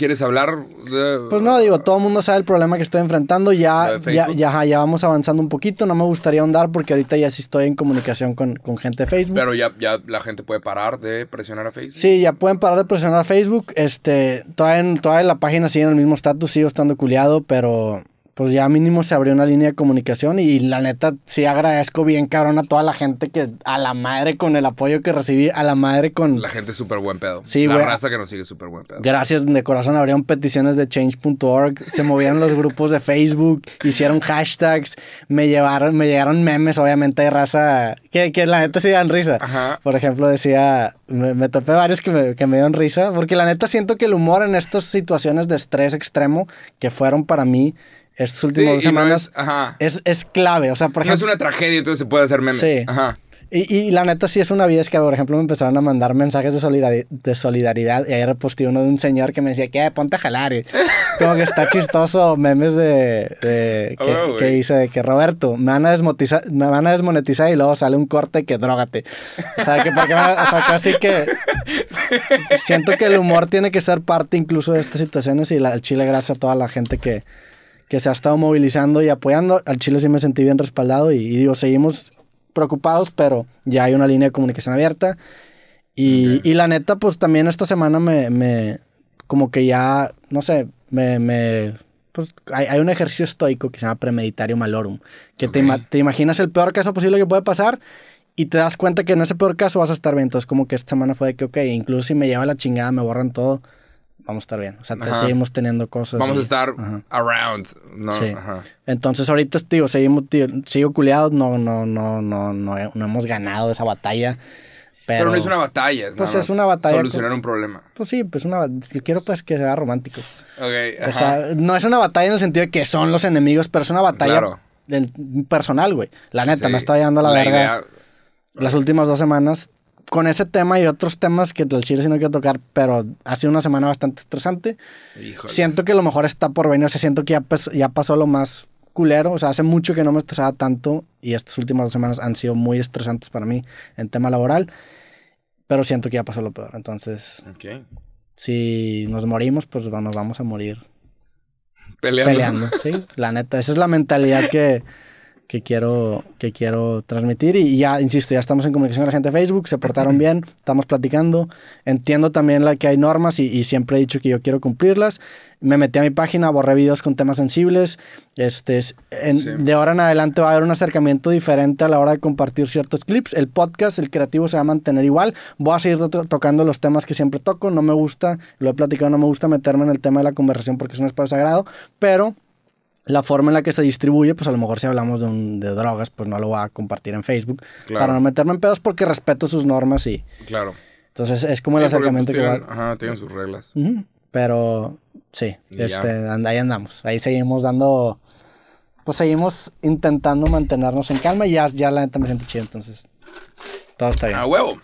¿Quieres hablar? Pues no, digo, todo el mundo sabe el problema que estoy enfrentando. Ya, ya, ya, vamos avanzando un poquito. No me gustaría ahondar porque ahorita ya sí estoy en comunicación con, gente de Facebook. Pero ya, ya la gente puede parar de presionar a Facebook. Sí, ya pueden parar de presionar a Facebook. Este, todavía, en, todavía la página sigue en el mismo estatus, sigo estando culiado, pero pues ya mínimo se abrió una línea de comunicación y la neta sí agradezco bien cabrón a toda la gente que a la madre con el apoyo que recibí, a la madre con... La gente súper buen pedo. Sí, La raza que nos sigue súper buen pedo. Gracias, de corazón abrieron peticiones de change.org, se movieron los grupos de Facebook, hicieron hashtags, me llevaron, me llegaron memes obviamente de raza que, que la neta sí dan risa. Ajá. Por ejemplo decía, me, topé varios que que me dieron risa, porque la neta siento que el humor en estas situaciones de estrés extremo que fueron para mí estos últimos dos semanas es, es, clave. O sea, por no ejemplo. es una tragedia, entonces se puede hacer memes. Sí. Ajá. Y, y, la neta sí es una vida, es que por ejemplo me empezaron a mandar mensajes de solidaridad, de solidaridad y ahí reposté uno de un señor que me decía ¿qué? ponte a jalar como que está chistoso memes de, ah, que, dice, que, Roberto me van, a desmonetizar, me van a desmonetizar y luego sale un corte que drógate. O sea, que, para que me, o sea, casi que siento que el humor tiene que ser parte incluso de estas situaciones y el chile gracias a toda la gente que que se ha estado movilizando y apoyando. Al Chile sí me sentí bien respaldado y, digo, seguimos preocupados, pero ya hay una línea de comunicación abierta. Y, y la neta, pues también esta semana me, me como que ya, no sé, me, me pues hay, hay, un ejercicio estoico que se llama premeditario malorum, que te, te, imaginas el peor caso posible que puede pasar y te das cuenta que en ese peor caso vas a estar bien. Entonces, como que esta semana fue de que, ok, incluso si me lleva la chingada, me borran todo, vamos a estar bien. O sea, seguimos teniendo cosas. Vamos a estar around. No, Entonces, ahorita, digo, seguimos, tío, sigo culiados. No, no, no, no, no, no hemos ganado esa batalla. Pero, no es una batalla, es Pues es una batalla. Solucionar un problema. Pues sí, pues una Yo quiero pues que sea romántico. Ok. no es una batalla en el sentido de que son los enemigos, pero es una batalla personal, güey. La neta, me está llevando a la, verga. Las últimas dos semanas con ese tema y otros temas que el Chile sí no quiero tocar, pero ha sido una semana bastante estresante. Siento que lo mejor está por venir. O siento que ya, ya pasó lo más culero. O sea, hace mucho que no me estresaba tanto y estas últimas dos semanas han sido muy estresantes para mí en tema laboral. Pero siento que ya pasó lo peor. Entonces, si nos morimos, pues nos vamos a morir peleando. peleando sí, la neta. Esa es la mentalidad que que quiero, que quiero transmitir. Y ya, insisto, ya estamos en comunicación con la gente de Facebook, se portaron bien, estamos platicando. Entiendo también la que hay normas y, siempre he dicho que yo quiero cumplirlas. Me metí a mi página, borré videos con temas sensibles. Este, De ahora en adelante va a haber un acercamiento diferente a la hora de compartir ciertos clips. El podcast, el creativo se va a mantener igual. Voy a seguir tocando los temas que siempre toco. No me gusta, lo he platicado, no me gusta meterme en el tema de la conversación porque es un espacio sagrado, pero la forma en la que se distribuye, pues a lo mejor si hablamos de, drogas, pues no lo va a compartir en Facebook. Para no meterme en pedos porque respeto sus normas y... Claro. Entonces es como el pues, acercamiento que va... Ajá, tienen sus reglas. Pero sí, este, ahí andamos. Ahí seguimos dando... Pues seguimos intentando mantenernos en calma y ya, ya la neta me siento chido, entonces... Todo está bien. A huevo.